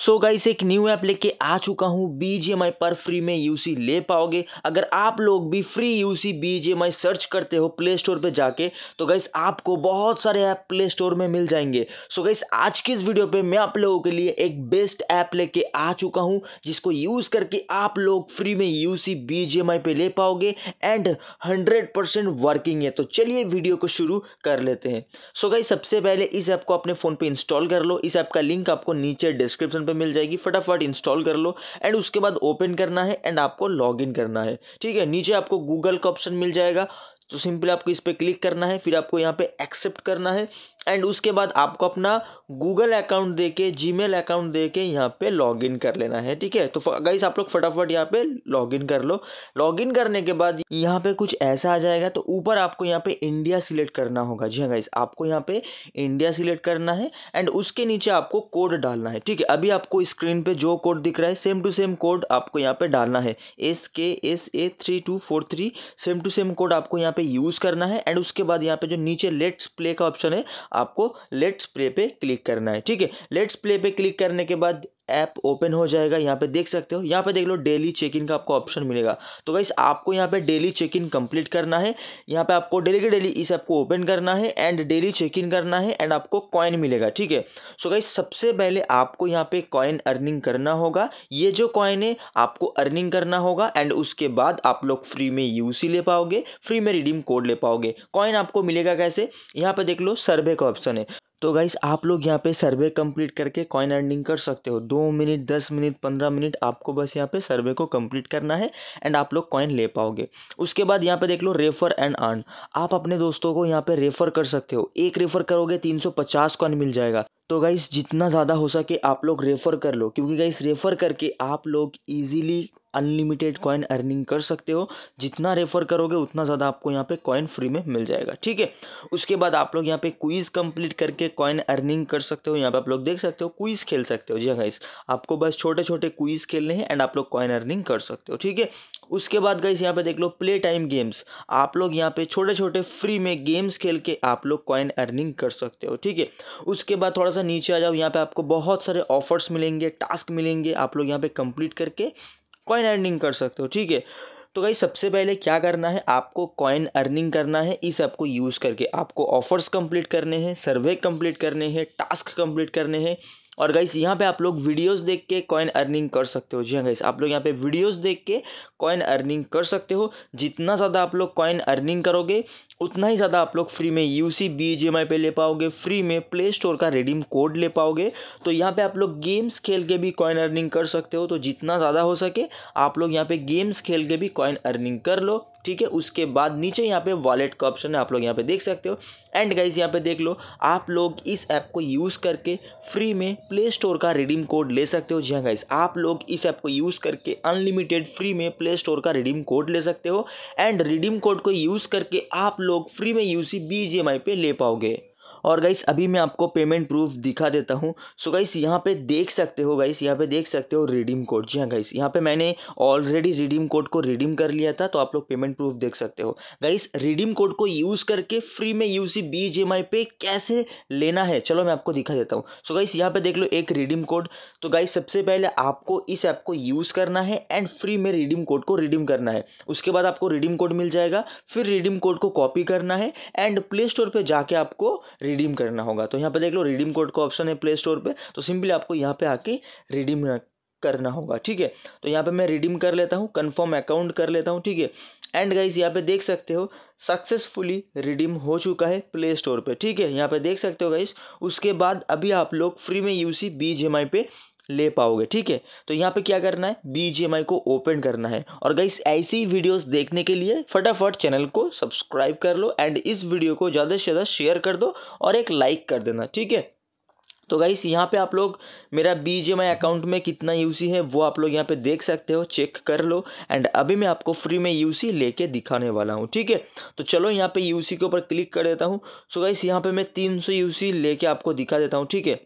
सो so guys एक new app लेके आ चुका हूँ बी पर फ्री में यूसी ले पाओगे अगर आप लोग भी फ्री यूसी बी सर्च करते हो प्ले स्टोर पे जाके तो गाइस आपको बहुत सारे ऐप प्ले स्टोर में मिल जाएंगे सो so गाइस आज की इस वीडियो पे मैं आप लोगों के लिए एक बेस्ट ऐप लेके आ चुका हूँ जिसको यूज़ करके आप लोग फ्री में यू सी बी ले पाओगे एंड हंड्रेड वर्किंग है तो चलिए वीडियो को शुरू कर लेते हैं सो so गाइस सबसे पहले इस ऐप को अपने फ़ोन पर इंस्टॉल कर लो इस ऐप का लिंक आपको नीचे डिस्क्रिप्शन पे मिल जाएगी फटाफट इंस्टॉल कर लो एंड उसके बाद ओपन करना है एंड आपको लॉग इन करना है ठीक है नीचे आपको गूगल का ऑप्शन मिल जाएगा तो सिंपली आपको इस पर क्लिक करना है फिर आपको यहाँ पे एक्सेप्ट करना है एंड उसके बाद आपको अपना गूगल अकाउंट दे के जी अकाउंट दे के यहाँ पे लॉगिन कर लेना है ठीक है तो गाइस आप लोग फटाफट यहाँ पे लॉगिन कर लो लॉगिन करने के बाद यहाँ पे कुछ ऐसा आ जाएगा तो ऊपर आपको यहाँ पे इंडिया सिलेक्ट करना होगा जी हाँ गाइस आपको यहाँ पे इंडिया सिलेक्ट करना है एंड उसके नीचे आपको कोड डालना है ठीक है अभी आपको स्क्रीन पर जो कोड दिख रहा है सेम टू सेम कोड आपको यहाँ पे डालना है S K S A three two four three same to same code आपको यहाँ पे पे यूज़ करना है एंड उसके बाद यहाँ पे जो नीचे लेट्स प्ले का ऑप्शन है आपको लेट्स प्ले पे क्लिक करना है ठीक है लेट्स प्ले पे क्लिक करने के बाद ऐप ओपन हो जाएगा यहाँ पे देख सकते हो यहाँ पे देख लो डेली चेक इन का आपको ऑप्शन मिलेगा तो गाइस आपको यहाँ पे डेली चेक इन कंप्लीट करना है यहाँ पे आपको डेली के डेली इस ऐप को ओपन करना है एंड डेली चेक इन करना है एंड आपको कॉइन मिलेगा ठीक है सो गाइस सबसे पहले आपको यहाँ पे कॉइन अर्निंग करना होगा ये जो कॉइन है आपको अर्निंग करना होगा एंड उसके बाद आप लोग फ्री में सी ले पाओगे फ्री में रिडीम कोड ले पाओगे कॉइन आपको मिलेगा कैसे यहाँ पे देख लो सर्वे का ऑप्शन है तो गाइस आप लोग यहाँ पे सर्वे कंप्लीट करके कॉइन अर्निंग कर सकते हो दो मिनट दस मिनट पंद्रह मिनट आपको बस यहाँ पे सर्वे को कंप्लीट करना है एंड आप लोग कॉइन ले पाओगे उसके बाद यहाँ पे देख लो रेफर एंड अर्न आप अपने दोस्तों को यहाँ पे रेफर कर सकते हो एक रेफर करोगे तीन सौ पचास कॉइन मिल जाएगा तो गाइस जितना ज़्यादा हो सके आप लोग रेफ़र कर लो क्योंकि गाइस रेफ़र करके आप लोग ईजिली अनलिमिटेड कॉइन अर्निंग कर सकते हो जितना रेफर करोगे उतना ज़्यादा आपको यहाँ पे कॉइन फ्री में मिल जाएगा ठीक है उसके बाद आप लोग यहाँ पे क्विज़ कंप्लीट करके कॉइन अर्निंग कर सकते हो यहाँ पे आप लोग देख सकते हो क्विज़ खेल सकते हो जी हाँ आपको बस छोटे छोटे क्विज़ खेलने हैं एंड आप लोग कॉइन अर्निंग कर सकते हो ठीक है उसके बाद गाइस यहाँ पे देख लो प्ले टाइम गेम्स आप लोग यहाँ पे छोटे छोटे फ्री में गेम्स खेल के आप लोग कॉइन अर्निंग कर सकते हो ठीक है उसके बाद थोड़ा सा नीचे आ जाओ यहाँ पे आपको बहुत सारे ऑफर्स मिलेंगे टास्क मिलेंगे आप लोग यहाँ पे कंप्लीट करके कॉइन अर्निंग कर सकते हो ठीक है तो भाई सबसे पहले क्या करना है आपको कॉइन अर्निंग करना है इस ऐप को यूज़ करके आपको ऑफर्स कंप्लीट करने हैं सर्वे कंप्लीट करने हैं टास्क कंप्लीट करने हैं और गाइस यहाँ पे आप लोग वीडियोस देख के कॉइन अर्निंग कर सकते हो जी हाँ गाइस आप लोग यहाँ पे वीडियोस देख के कॉइन अर्निंग कर सकते हो जितना ज़्यादा आप लोग कॉइन अर्निंग करोगे उतना ही ज़्यादा आप लोग फ्री में U C B G M I पे ले पाओगे फ्री में प्ले स्टोर का रिडीम कोड ले पाओगे तो यहाँ पे आप लोग गेम्स खेल के भी कॉइन अर्निंग कर सकते हो तो जितना ज़्यादा हो सके आप लोग यहाँ पे गेम्स खेल के भी कॉइन अर्निंग कर लो ठीक है उसके बाद नीचे यहाँ पे वॉलेट का ऑप्शन है आप लोग यहाँ पे देख सकते हो एंड गाइज यहाँ पे देख लो आप लोग इस ऐप को यूज़ करके फ्री में प्ले स्टोर का रिडीम कोड ले सकते हो जी हाँ गाइज आप लोग इस ऐप को यूज़ करके अनलिमिटेड फ्री में प्ले स्टोर का रिडीम कोड ले सकते हो एंड रिडीम कोड को यूज़ करके आप लोग फ्री में U C B G M I पे ले पाओगे और गाइस अभी मैं आपको पेमेंट प्रूफ दिखा देता हूँ सो गाइस यहाँ पे देख सकते हो गाइस यहाँ पे देख सकते हो रिडीम कोड जी हाँ गाइस यहाँ पे मैंने ऑलरेडी रिडीम कोड को रिडीम कर लिया था तो आप लोग पेमेंट प्रूफ देख सकते हो गाइस रिडीम कोड को यूज़ करके फ्री में U C B G M I पे कैसे लेना है चलो मैं आपको दिखा देता हूँ सो गाइस यहाँ पे देख लो एक रिडीम कोड तो गाइस सबसे पहले आपको इस ऐप को यूज़ करना है एंड फ्री में रिडीम कोड को रिडीम करना है उसके बाद आपको रिडीम कोड मिल जाएगा फिर रिडीम कोड को कॉपी करना है एंड प्ले स्टोर पर जाके आपको रिडीम करना होगा तो यहाँ पे देख लो रिडीम कोड का ऑप्शन है प्ले स्टोर पे तो सिंपली आपको यहाँ पे आके रिडीम करना होगा ठीक है तो यहाँ पे मैं रिडीम कर लेता हूँ कंफर्म अकाउंट कर लेता हूँ ठीक है एंड गाइज यहाँ पे देख सकते हो सक्सेसफुली रिडीम हो चुका है प्ले स्टोर पे ठीक है यहाँ पे देख सकते हो गाइज उसके बाद अभी आप लोग फ्री में यूसी बी जी पे ले पाओगे ठीक है तो यहाँ पे क्या करना है बी को ओपन करना है और गाइस ऐसी वीडियोस देखने के लिए फटाफट चैनल को सब्सक्राइब कर लो एंड इस वीडियो को ज़्यादा से ज़्यादा शेयर कर दो और एक लाइक कर देना ठीक है तो गाइस यहाँ पे आप लोग मेरा बी आई अकाउंट में कितना यूसी है वो आप लोग यहाँ पे देख सकते हो चेक कर लो एंड अभी मैं आपको फ्री में यूसी लेके दिखाने वाला हूँ ठीक है तो चलो यहाँ पे यूसी के ऊपर क्लिक कर देता हूँ सो गाइस यहाँ पे मैं तीन सौ यूसी लेके आपको दिखा देता हूँ ठीक है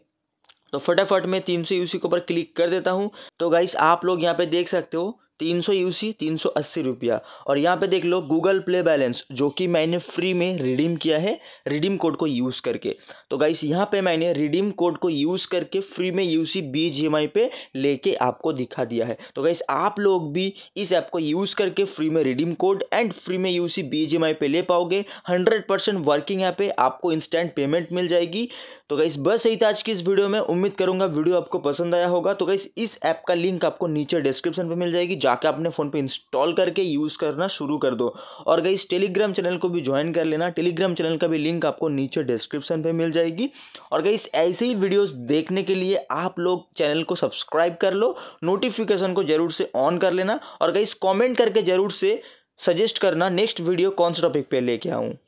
तो फटाफट मैं तीन सौ यूसी के ऊपर क्लिक कर देता हूँ तो गाइस आप लोग यहाँ पे देख सकते हो तीन सौ यू सी तीन सौ अस्सी रुपया और यहाँ पे देख लो गूगल प्ले बैलेंस जो कि मैंने फ्री में रिडीम किया है रिडीम कोड को यूज़ करके तो गाइस यहाँ पे मैंने रिडीम कोड को यूज़ करके फ्री में U C B G M I पे लेके आपको दिखा दिया है तो गाइस आप लोग भी इस ऐप को यूज़ करके फ्री में रिडीम कोड एंड फ्री में U C B G M I पे ले पाओगे हंड्रेड परसेंट वर्किंग ऐप है आपको इंस्टेंट पेमेंट मिल जाएगी तो गाइस बस यही था आज की इस वीडियो में उम्मीद करूँगा वीडियो आपको पसंद आया होगा तो गाइस इस ऐप का लिंक आपको नीचे डिस्क्रिप्शन पर मिल जाएगी जाके अपने फ़ोन पे इंस्टॉल करके यूज़ करना शुरू कर दो और गई टेलीग्राम चैनल को भी ज्वाइन कर लेना टेलीग्राम चैनल का भी लिंक आपको नीचे डिस्क्रिप्शन पे मिल जाएगी और गई ऐसे ही वीडियोज़ देखने के लिए आप लोग चैनल को सब्सक्राइब कर लो नोटिफिकेशन को ज़रूर से ऑन कर लेना और गई कॉमेंट करके ज़रूर से सजेस्ट करना नेक्स्ट वीडियो कौन से टॉपिक पर लेके आऊँ